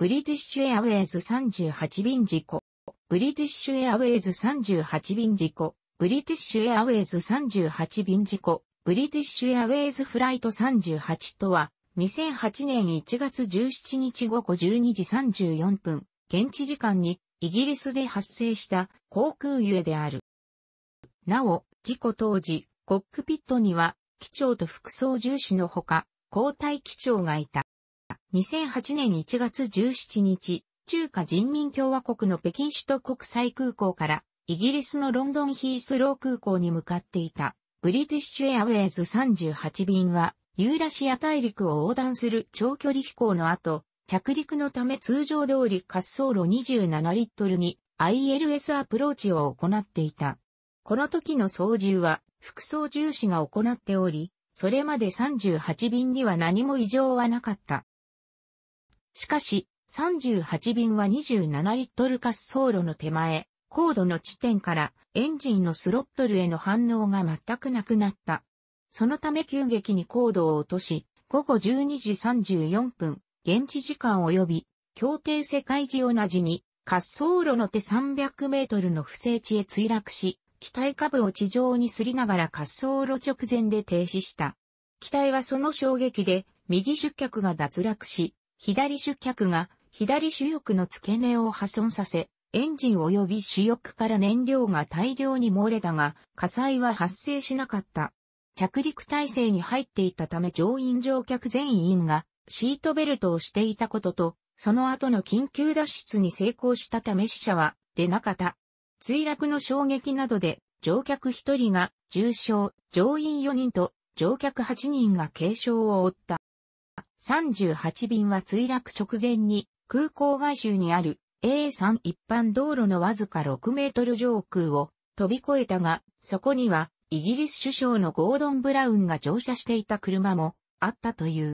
ブリティッシュエアウェイズ38便事故。ブリティッシュエアウェイズ38便事故。ブリティッシュエアウェイズ38便事故。ブリティッシュエアウェイズフライト38とは、2008年1月17日午後12時34分、現地時間にイギリスで発生した航空ゆえである。なお、事故当時、コックピットには、機長と副操縦士のほか、交代機長がいた。2008年1月17日、中華人民共和国の北京首都国際空港から、イギリスのロンドンヒースロー空港に向かっていた、ブリティッシュエアウェイズ38便は、ユーラシア大陸を横断する長距離飛行の後、着陸のため通常通り滑走路27リットルに ILS アプローチを行っていた。この時の操縦は副操縦士が行っており、それまで38便には何も異常はなかった。しかし、38便は27リットル滑走路の手前、高度の地点からエンジンのスロットルへの反応が全くなくなった。そのため急激に高度を落とし、午後12時34分、現地時間及び、協定世界時同じに、滑走路の手300メートルの不正地へ墜落し、機体下部を地上にすりながら滑走路直前で停止した。機体はその衝撃で、右出脚が脱落し、左主脚が左主翼の付け根を破損させ、エンジン及び主翼から燃料が大量に漏れたが、火災は発生しなかった。着陸体制に入っていたため乗員乗客全員がシートベルトをしていたことと、その後の緊急脱出に成功したため死者は出なかった。墜落の衝撃などで乗客1人が重傷、乗員4人と乗客8人が軽傷を負った。38便は墜落直前に空港外周にある A3 一般道路のわずか6メートル上空を飛び越えたが、そこにはイギリス首相のゴードン・ブラウンが乗車していた車もあったという。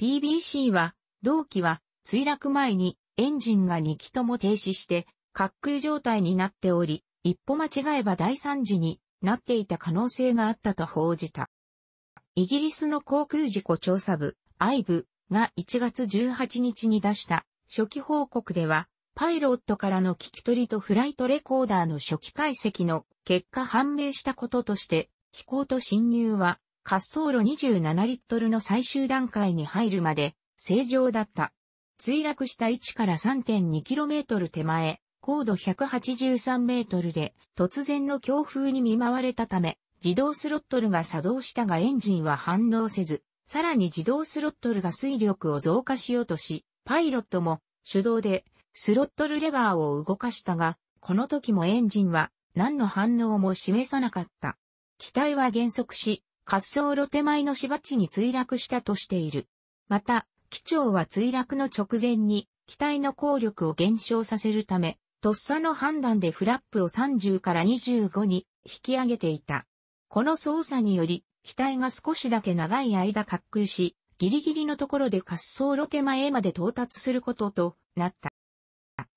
BBC は、同機は墜落前にエンジンが2機とも停止して滑空状態になっており、一歩間違えば大惨事になっていた可能性があったと報じた。イギリスの航空事故調査部アイブが1月18日に出した初期報告では、パイロットからの聞き取りとフライトレコーダーの初期解析の結果判明したこととして、飛行と侵入は滑走路27リットルの最終段階に入るまで正常だった。墜落した位置から 3.2km 手前、高度1 8 3ルで突然の強風に見舞われたため、自動スロットルが作動したがエンジンは反応せず、さらに自動スロットルが水力を増加しようとし、パイロットも手動でスロットルレバーを動かしたが、この時もエンジンは何の反応も示さなかった。機体は減速し、滑走路手前の芝地に墜落したとしている。また、機長は墜落の直前に機体の効力を減少させるため、とっさの判断でフラップを30から25に引き上げていた。この操作により、機体が少しだけ長い間滑空し、ギリギリのところで滑走路手前まで到達することとなった。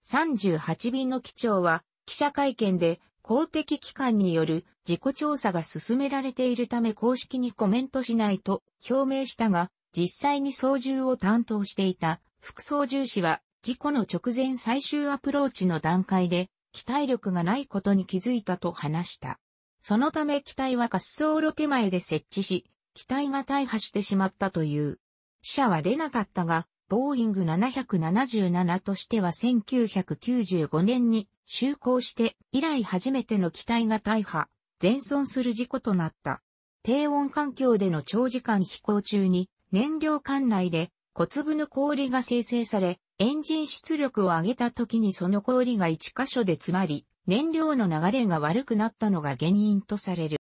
38便の機長は記者会見で公的機関による事故調査が進められているため公式にコメントしないと表明したが、実際に操縦を担当していた副操縦士は事故の直前最終アプローチの段階で機体力がないことに気づいたと話した。そのため機体は滑走路手前で設置し、機体が大破してしまったという。死者は出なかったが、ボーイング777としては1995年に就航して以来初めての機体が大破、全損する事故となった。低温環境での長時間飛行中に燃料管内で小粒の氷が生成され、エンジン出力を上げた時にその氷が一箇所で詰まり、燃料の流れが悪くなったのが原因とされる。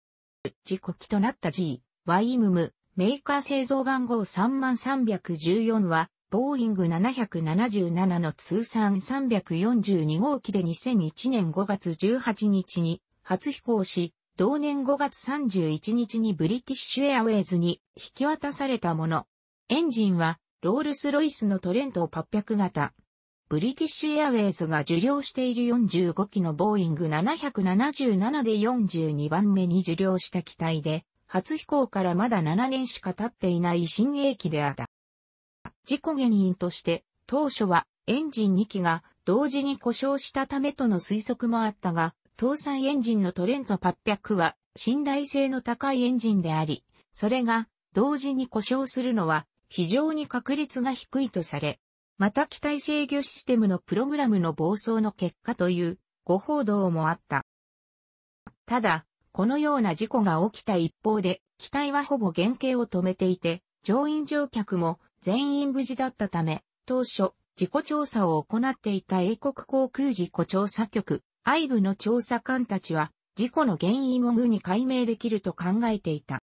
事故機となった G、Y m ムム、メーカー製造番号3314は、ボーイング777の通算342号機で2001年5月18日に初飛行し、同年5月31日にブリティッシュエアウェイズに引き渡されたもの。エンジンはロールスロイスのトレントを800型ブリティッシュエアウェイズが受領している45機のボーイング777で42番目に受領した機体で、初飛行からまだ7年しか経っていない新鋭機であった。事故原因として、当初はエンジン2機が同時に故障したためとの推測もあったが、搭載エンジンのトレント800は信頼性の高いエンジンであり、それが同時に故障するのは非常に確率が低いとされ、また機体制御システムのプログラムの暴走の結果という誤報道もあった。ただ、このような事故が起きた一方で、機体はほぼ原型を止めていて、乗員乗客も全員無事だったため、当初、事故調査を行っていた英国航空事故調査局、愛部の調査官たちは、事故の原因を無に解明できると考えていた。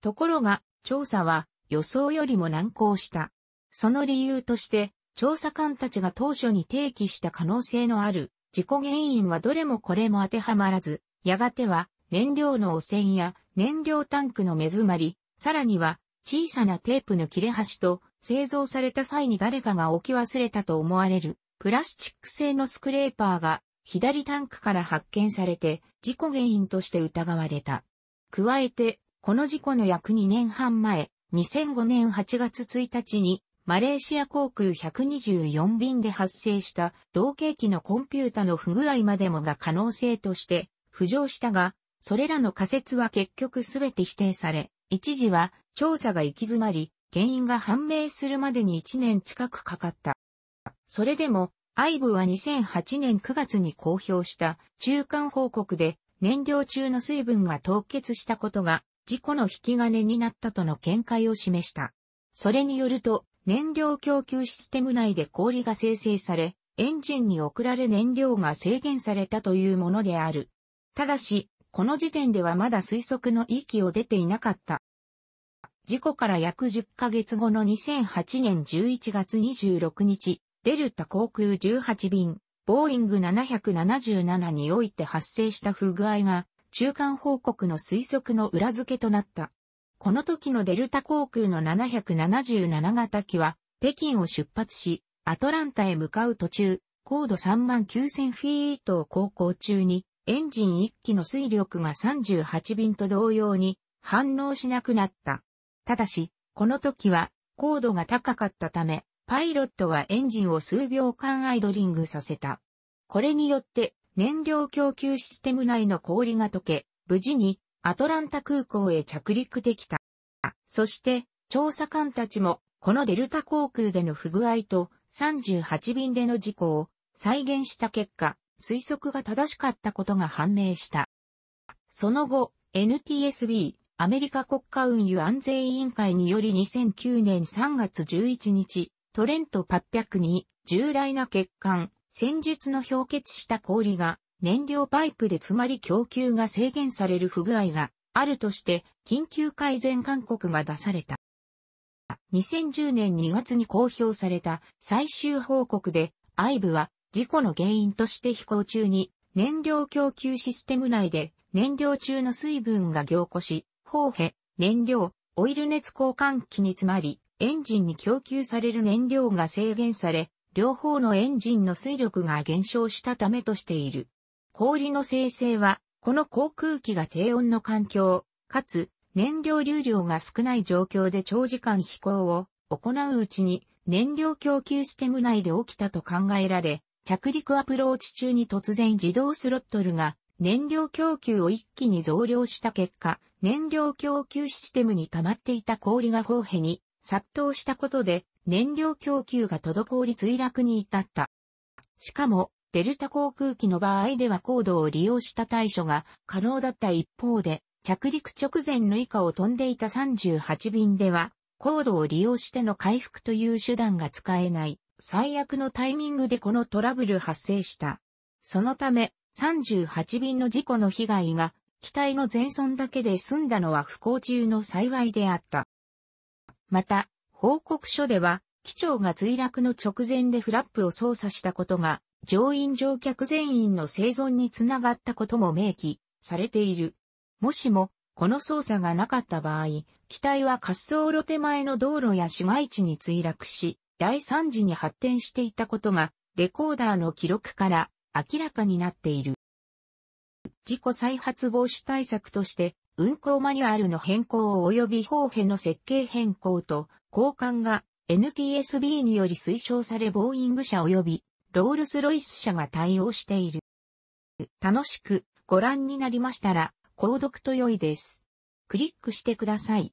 ところが、調査は予想よりも難航した。その理由として、調査官たちが当初に提起した可能性のある事故原因はどれもこれも当てはまらず、やがては燃料の汚染や燃料タンクの目詰まり、さらには小さなテープの切れ端と製造された際に誰かが置き忘れたと思われるプラスチック製のスクレーパーが左タンクから発見されて事故原因として疑われた。加えて、この事故の約2年半前、2005年8月1日にマレーシア航空124便で発生した同型機のコンピュータの不具合までもが可能性として浮上したが、それらの仮説は結局すべて否定され、一時は調査が行き詰まり、原因が判明するまでに1年近くかかった。それでも、IVE は2008年9月に公表した中間報告で燃料中の水分が凍結したことが事故の引き金になったとの見解を示した。それによると、燃料供給システム内で氷が生成され、エンジンに送られ燃料が制限されたというものである。ただし、この時点ではまだ推測の域を出ていなかった。事故から約10ヶ月後の2008年11月26日、デルタ航空18便、ボーイング777において発生した不具合が、中間報告の推測の裏付けとなった。この時のデルタ航空の777型機は、北京を出発し、アトランタへ向かう途中、高度3万9000フィートを航行中に、エンジン1機の水力が38便と同様に反応しなくなった。ただし、この時は高度が高かったため、パイロットはエンジンを数秒間アイドリングさせた。これによって燃料供給システム内の氷が溶け、無事にアトランタ空港へ着陸できた。そして、調査官たちも、このデルタ航空での不具合と38便での事故を再現した結果、推測が正しかったことが判明した。その後、NTSB、アメリカ国家運輸安全委員会により2009年3月11日、トレント800に重大な欠陥、戦術の氷結した氷が燃料パイプでつまり供給が制限される不具合があるとして緊急改善勧告が出された。2010年2月に公表された最終報告で IVE は事故の原因として飛行中に燃料供給システム内で燃料中の水分が凝固し、砲兵、燃料、オイル熱交換器に詰まり、エンジンに供給される燃料が制限され、両方のエンジンの水力が減少したためとしている。氷の生成は、この航空機が低温の環境、かつ燃料流量が少ない状況で長時間飛行を行ううちに燃料供給システム内で起きたと考えられ、着陸アプローチ中に突然自動スロットルが燃料供給を一気に増量した結果、燃料供給システムに溜まっていた氷が砲兵に殺到したことで燃料供給が滞り墜落に至った。しかも、デルタ航空機の場合では高度を利用した対処が可能だった一方で、着陸直前の以下を飛んでいた38便では、高度を利用しての回復という手段が使えない、最悪のタイミングでこのトラブル発生した。そのため、38便の事故の被害が、機体の全損だけで済んだのは不幸中の幸いであった。また、報告書では、機長が墜落の直前でフラップを操作したことが乗員乗客全員の生存につながったことも明記されている。もしも、この操作がなかった場合、機体は滑走路手前の道路や市街地に墜落し、大惨事に発展していたことが、レコーダーの記録から明らかになっている。事故再発防止対策として、運行マニュアルの変更及び方への設計変更と、交換が NTSB により推奨されボーイング社及びロールスロイス社が対応している。楽しくご覧になりましたら、購読と良いです。クリックしてください。